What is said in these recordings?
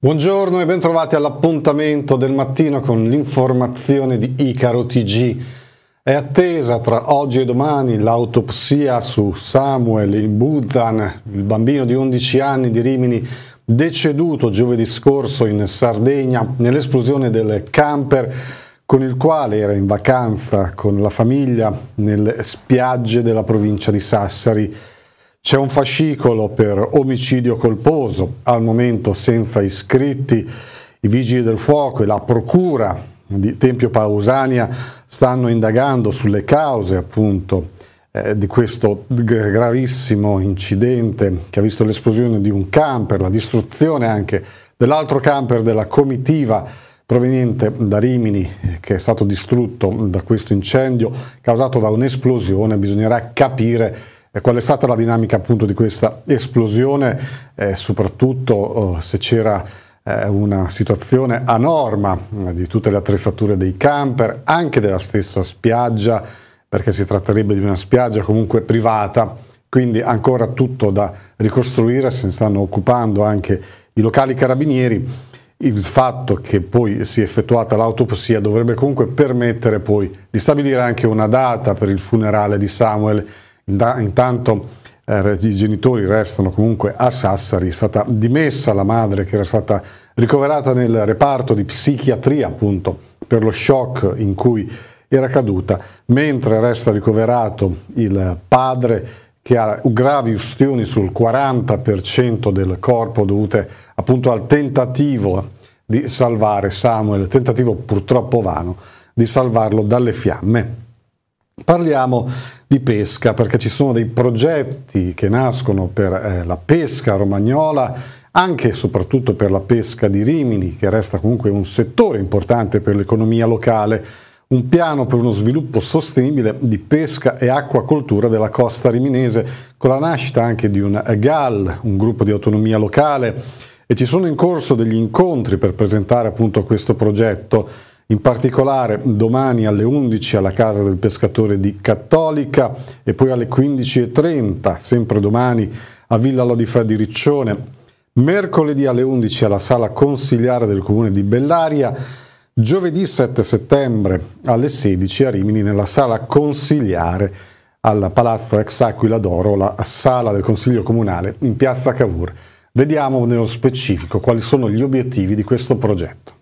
Buongiorno e bentrovati all'appuntamento del mattino con l'informazione di Icaro TG. È attesa tra oggi e domani l'autopsia su Samuel in Butan, il bambino di 11 anni di Rimini deceduto giovedì scorso in Sardegna nell'esplosione del camper con il quale era in vacanza con la famiglia nelle spiagge della provincia di Sassari. C'è un fascicolo per omicidio colposo, al momento senza iscritti. I vigili del fuoco e la procura di Tempio Pausania stanno indagando sulle cause appunto eh, di questo gravissimo incidente che ha visto l'esplosione di un camper, la distruzione anche dell'altro camper della comitiva proveniente da Rimini eh, che è stato distrutto da questo incendio causato da un'esplosione, bisognerà capire eh, qual è stata la dinamica appunto di questa esplosione, eh, soprattutto eh, se c'era eh, una situazione a norma di tutte le attrezzature dei camper, anche della stessa spiaggia, perché si tratterebbe di una spiaggia comunque privata, quindi ancora tutto da ricostruire, se ne stanno occupando anche i locali carabinieri. Il fatto che poi sia effettuata l'autopsia dovrebbe comunque permettere poi di stabilire anche una data per il funerale di Samuel. Intanto eh, i genitori restano comunque a Sassari, è stata dimessa la madre che era stata ricoverata nel reparto di psichiatria appunto per lo shock in cui era caduta, mentre resta ricoverato il padre che ha gravi ustioni sul 40% del corpo dovute appunto al tentativo di salvare Samuel, tentativo purtroppo vano di salvarlo dalle fiamme. Parliamo di pesca perché ci sono dei progetti che nascono per eh, la pesca romagnola, anche e soprattutto per la pesca di Rimini, che resta comunque un settore importante per l'economia locale un piano per uno sviluppo sostenibile di pesca e acquacoltura della costa riminese, con la nascita anche di un GAL, un gruppo di autonomia locale, e ci sono in corso degli incontri per presentare appunto questo progetto. In particolare domani alle 11 alla Casa del Pescatore di Cattolica e poi alle 15.30, sempre domani, a Villa Lodifra di Riccione. Mercoledì alle 11 alla Sala Consigliare del Comune di Bellaria giovedì 7 settembre alle 16 a Rimini nella sala consigliare al Palazzo Ex Aquila d'Oro, la sala del Consiglio Comunale in piazza Cavour. Vediamo nello specifico quali sono gli obiettivi di questo progetto.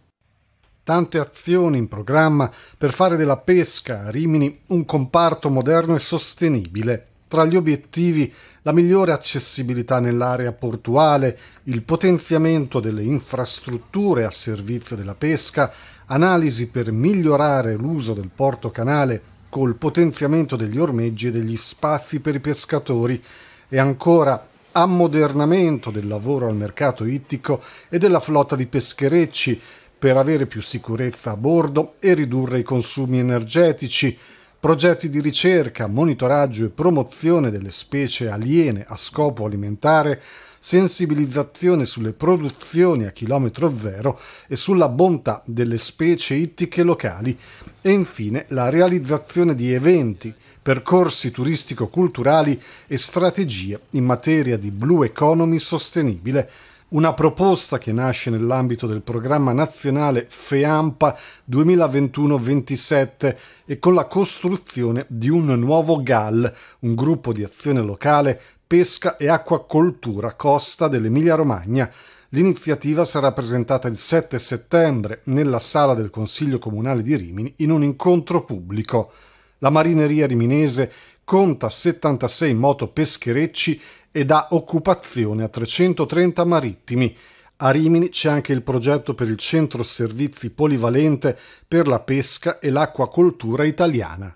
Tante azioni in programma per fare della pesca a Rimini un comparto moderno e sostenibile tra gli obiettivi la migliore accessibilità nell'area portuale, il potenziamento delle infrastrutture a servizio della pesca, analisi per migliorare l'uso del porto canale col potenziamento degli ormeggi e degli spazi per i pescatori e ancora ammodernamento del lavoro al mercato ittico e della flotta di pescherecci per avere più sicurezza a bordo e ridurre i consumi energetici, progetti di ricerca, monitoraggio e promozione delle specie aliene a scopo alimentare, sensibilizzazione sulle produzioni a chilometro zero e sulla bontà delle specie ittiche locali e infine la realizzazione di eventi, percorsi turistico-culturali e strategie in materia di blue economy sostenibile una proposta che nasce nell'ambito del programma nazionale FEAMPA 2021-27 e con la costruzione di un nuovo GAL, un gruppo di azione locale pesca e acquacoltura costa dell'Emilia-Romagna. L'iniziativa sarà presentata il 7 settembre nella sala del Consiglio Comunale di Rimini in un incontro pubblico. La marineria riminese conta 76 moto pescherecci ed ha occupazione a 330 marittimi. A Rimini c'è anche il progetto per il centro servizi polivalente per la pesca e l'acquacoltura italiana.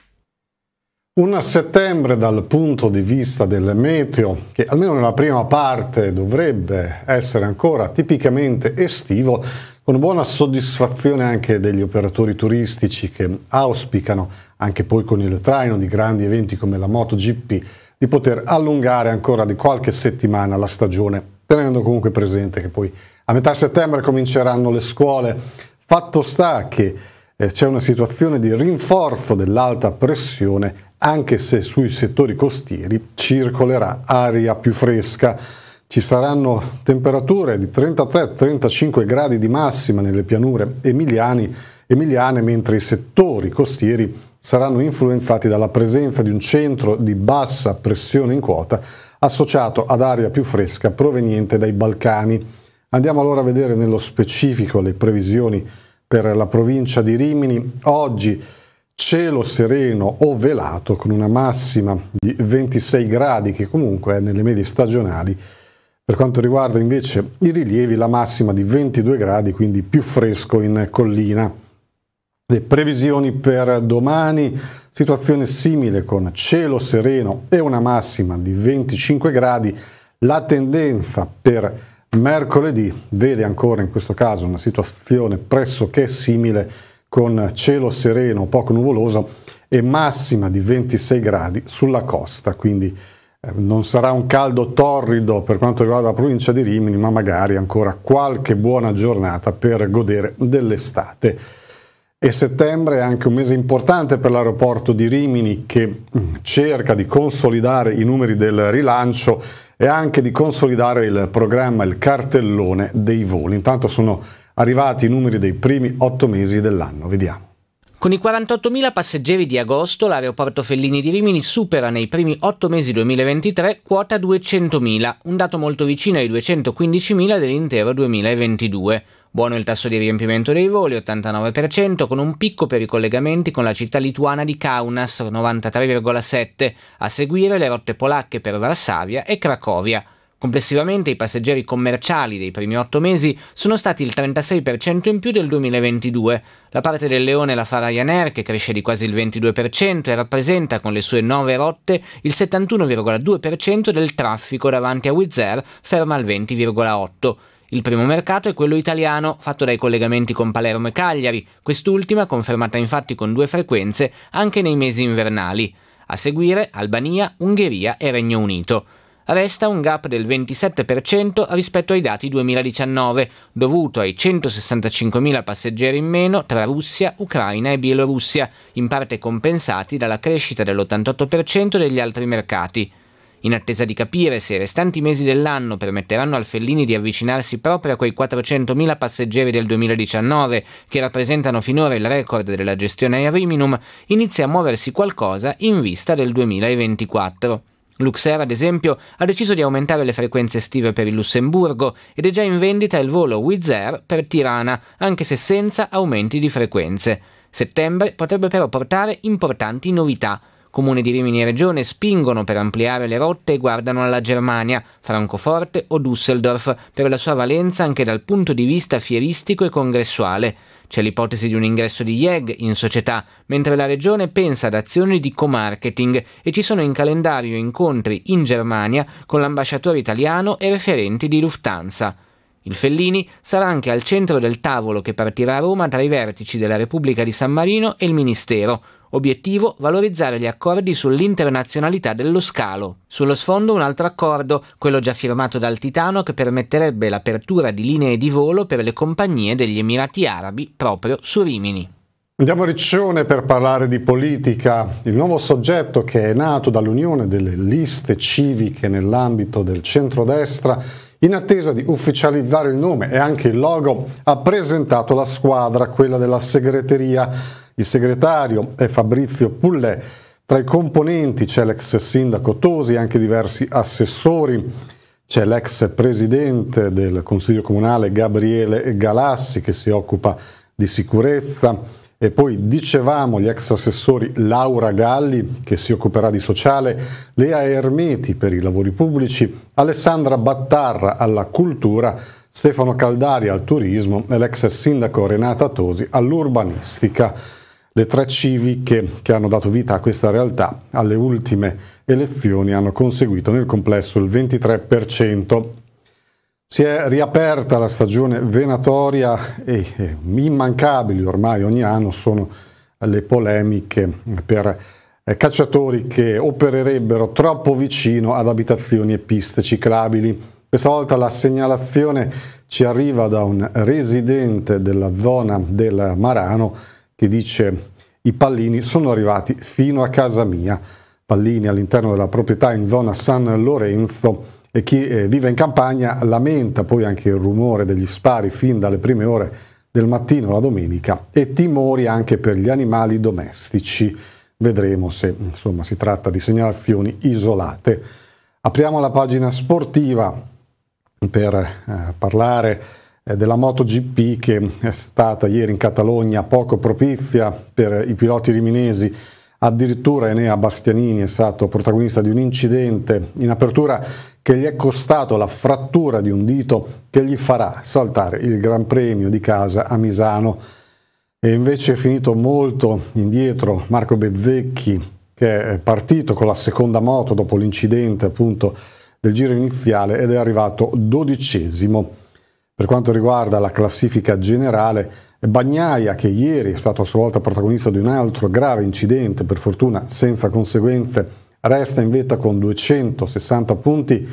Un settembre dal punto di vista del meteo, che almeno nella prima parte dovrebbe essere ancora tipicamente estivo, con buona soddisfazione anche degli operatori turistici che auspicano, anche poi con il traino di grandi eventi come la MotoGP, di poter allungare ancora di qualche settimana la stagione, tenendo comunque presente che poi a metà settembre cominceranno le scuole. Fatto sta che eh, c'è una situazione di rinforzo dell'alta pressione anche se sui settori costieri circolerà aria più fresca. Ci saranno temperature di 33-35 gradi di massima nelle pianure emiliani, emiliane, mentre i settori costieri saranno influenzati dalla presenza di un centro di bassa pressione in quota associato ad aria più fresca proveniente dai Balcani. Andiamo allora a vedere nello specifico le previsioni per la provincia di Rimini. Oggi cielo sereno o velato con una massima di 26 gradi che comunque è nelle medie stagionali. Per quanto riguarda invece i rilievi la massima di 22 gradi, quindi più fresco in collina. Le previsioni per domani, situazione simile con cielo sereno e una massima di 25 gradi. La tendenza per mercoledì vede ancora in questo caso una situazione pressoché simile con cielo sereno, poco nuvoloso e massima di 26 gradi sulla costa, quindi eh, non sarà un caldo torrido per quanto riguarda la provincia di Rimini, ma magari ancora qualche buona giornata per godere dell'estate. E settembre è anche un mese importante per l'aeroporto di Rimini che mm, cerca di consolidare i numeri del rilancio e anche di consolidare il programma, il cartellone dei voli. Intanto sono arrivati i numeri dei primi otto mesi dell'anno. Vediamo. Con i 48.000 passeggeri di agosto, l'aeroporto Fellini di Rimini supera nei primi otto mesi 2023 quota 200.000, un dato molto vicino ai 215.000 dell'intero 2022. Buono il tasso di riempimento dei voli, 89%, con un picco per i collegamenti con la città lituana di Kaunas, 93,7%, a seguire le rotte polacche per Varsavia e Cracovia. Complessivamente i passeggeri commerciali dei primi otto mesi sono stati il 36% in più del 2022. La parte del Leone la fa Ryanair che cresce di quasi il 22% e rappresenta con le sue nove rotte il 71,2% del traffico davanti a Wizz Air, ferma al 20,8%. Il primo mercato è quello italiano, fatto dai collegamenti con Palermo e Cagliari, quest'ultima confermata infatti con due frequenze anche nei mesi invernali. A seguire Albania, Ungheria e Regno Unito resta un gap del 27% rispetto ai dati 2019, dovuto ai 165.000 passeggeri in meno tra Russia, Ucraina e Bielorussia, in parte compensati dalla crescita dell'88% degli altri mercati. In attesa di capire se i restanti mesi dell'anno permetteranno al Fellini di avvicinarsi proprio a quei 400.000 passeggeri del 2019 che rappresentano finora il record della gestione aeriminum, inizia a muoversi qualcosa in vista del 2024. Luxair, ad esempio, ha deciso di aumentare le frequenze estive per il Lussemburgo ed è già in vendita il volo Wizz Air per Tirana, anche se senza aumenti di frequenze. Settembre potrebbe però portare importanti novità. Comuni di Rimini e Regione spingono per ampliare le rotte e guardano alla Germania, Francoforte o Düsseldorf per la sua valenza anche dal punto di vista fieristico e congressuale. C'è l'ipotesi di un ingresso di IEG in società, mentre la regione pensa ad azioni di co-marketing e ci sono in calendario incontri in Germania con l'ambasciatore italiano e referenti di Lufthansa. Il Fellini sarà anche al centro del tavolo che partirà a Roma tra i vertici della Repubblica di San Marino e il Ministero, Obiettivo valorizzare gli accordi sull'internazionalità dello scalo. Sullo sfondo un altro accordo, quello già firmato dal Titano, che permetterebbe l'apertura di linee di volo per le compagnie degli Emirati Arabi proprio su Rimini. Andiamo a Riccione per parlare di politica. Il nuovo soggetto che è nato dall'unione delle liste civiche nell'ambito del centrodestra, in attesa di ufficializzare il nome e anche il logo, ha presentato la squadra, quella della segreteria il segretario è Fabrizio Pullè, tra i componenti c'è l'ex sindaco Tosi anche diversi assessori, c'è l'ex presidente del Consiglio Comunale Gabriele Galassi che si occupa di sicurezza, e poi dicevamo gli ex assessori Laura Galli che si occuperà di sociale, Lea Ermeti per i lavori pubblici, Alessandra Battarra alla cultura, Stefano Caldari al turismo e l'ex sindaco Renata Tosi all'urbanistica. Le tre civiche che hanno dato vita a questa realtà alle ultime elezioni hanno conseguito nel complesso il 23%. Si è riaperta la stagione venatoria e, immancabili ormai ogni anno sono le polemiche per eh, cacciatori che opererebbero troppo vicino ad abitazioni e piste ciclabili. Questa volta la segnalazione ci arriva da un residente della zona del Marano che dice i pallini sono arrivati fino a casa mia. Pallini all'interno della proprietà in zona San Lorenzo e chi eh, vive in campagna lamenta poi anche il rumore degli spari fin dalle prime ore del mattino la domenica e timori anche per gli animali domestici. Vedremo se insomma, si tratta di segnalazioni isolate. Apriamo la pagina sportiva per eh, parlare eh, della MotoGP che è stata ieri in Catalogna poco propizia per i piloti riminesi. Addirittura Enea Bastianini è stato protagonista di un incidente in apertura che gli è costato la frattura di un dito che gli farà saltare il Gran Premio di casa a Misano. E invece è finito molto indietro Marco Bezzecchi che è partito con la seconda moto dopo l'incidente appunto del giro iniziale ed è arrivato dodicesimo. Per quanto riguarda la classifica generale, Bagnaia, che ieri è stato a sua volta protagonista di un altro grave incidente, per fortuna senza conseguenze, resta in vetta con 260 punti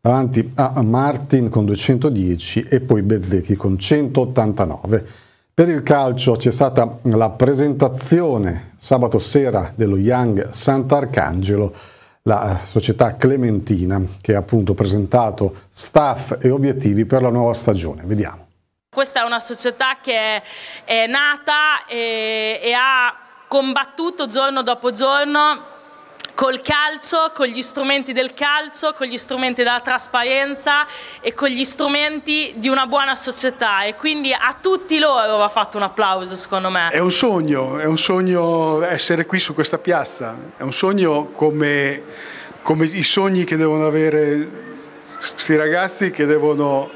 davanti a Martin con 210 e poi Bezzecchi con 189. Per il calcio c'è stata la presentazione sabato sera dello Young Sant'Arcangelo la eh, società Clementina che ha appunto presentato staff e obiettivi per la nuova stagione. Vediamo. Questa è una società che è, è nata e, e ha combattuto giorno dopo giorno col calcio, con gli strumenti del calcio, con gli strumenti della trasparenza e con gli strumenti di una buona società e quindi a tutti loro va fatto un applauso secondo me. È un sogno, è un sogno essere qui su questa piazza, è un sogno come, come i sogni che devono avere questi ragazzi che devono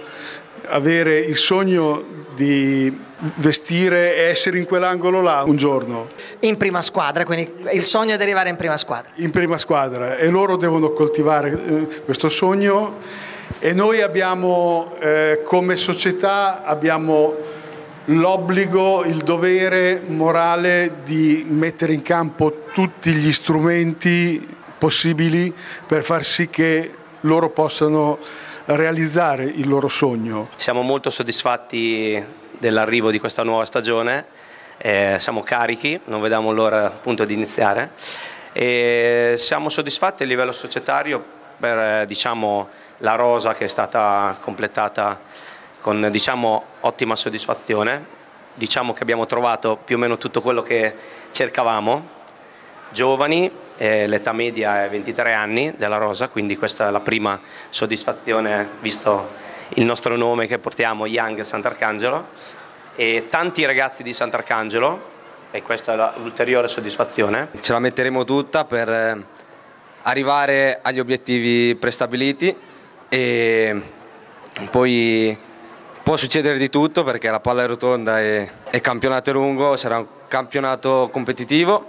avere il sogno di vestire e essere in quell'angolo là un giorno. In prima squadra, quindi il sogno è di arrivare in prima squadra. In prima squadra e loro devono coltivare eh, questo sogno e noi abbiamo eh, come società abbiamo l'obbligo, il dovere morale di mettere in campo tutti gli strumenti possibili per far sì che loro possano realizzare il loro sogno. Siamo molto soddisfatti dell'arrivo di questa nuova stagione, eh, siamo carichi, non vediamo l'ora appunto di iniziare e siamo soddisfatti a livello societario per eh, diciamo, la rosa che è stata completata con diciamo, ottima soddisfazione, diciamo che abbiamo trovato più o meno tutto quello che cercavamo giovani, eh, l'età media è 23 anni della Rosa, quindi questa è la prima soddisfazione visto il nostro nome che portiamo, Young Sant'Arcangelo, e tanti ragazzi di Sant'Arcangelo, e questa è l'ulteriore soddisfazione. Ce la metteremo tutta per eh, arrivare agli obiettivi prestabiliti e poi può succedere di tutto perché la palla è rotonda e il campionato è lungo, sarà un campionato competitivo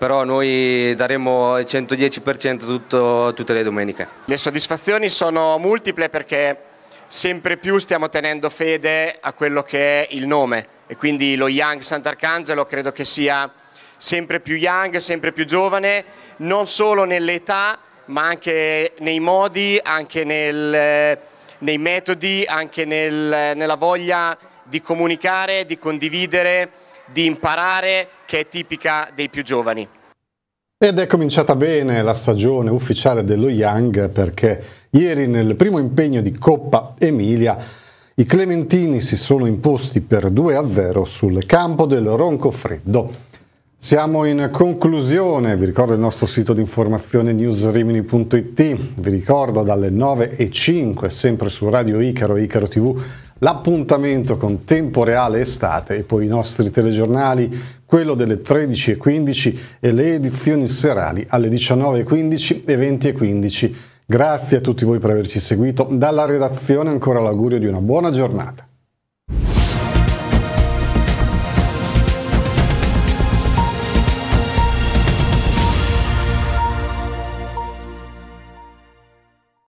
però noi daremo il 110% tutto, tutte le domeniche. Le soddisfazioni sono multiple perché sempre più stiamo tenendo fede a quello che è il nome e quindi lo Young Sant'Arcangelo credo che sia sempre più young, sempre più giovane, non solo nell'età ma anche nei modi, anche nel, nei metodi, anche nel, nella voglia di comunicare, di condividere di imparare che è tipica dei più giovani. Ed è cominciata bene la stagione ufficiale dello Young perché ieri nel primo impegno di Coppa Emilia i Clementini si sono imposti per 2-0 sul campo del Roncofreddo. Siamo in conclusione, vi ricordo il nostro sito di informazione newsrimini.it, vi ricordo dalle 9.05 sempre su Radio Icaro e Icaro TV l'appuntamento con Tempo Reale Estate e poi i nostri telegiornali, quello delle 13.15 e le edizioni serali alle 19.15 e 20.15. Grazie a tutti voi per averci seguito, dalla redazione ancora l'augurio di una buona giornata.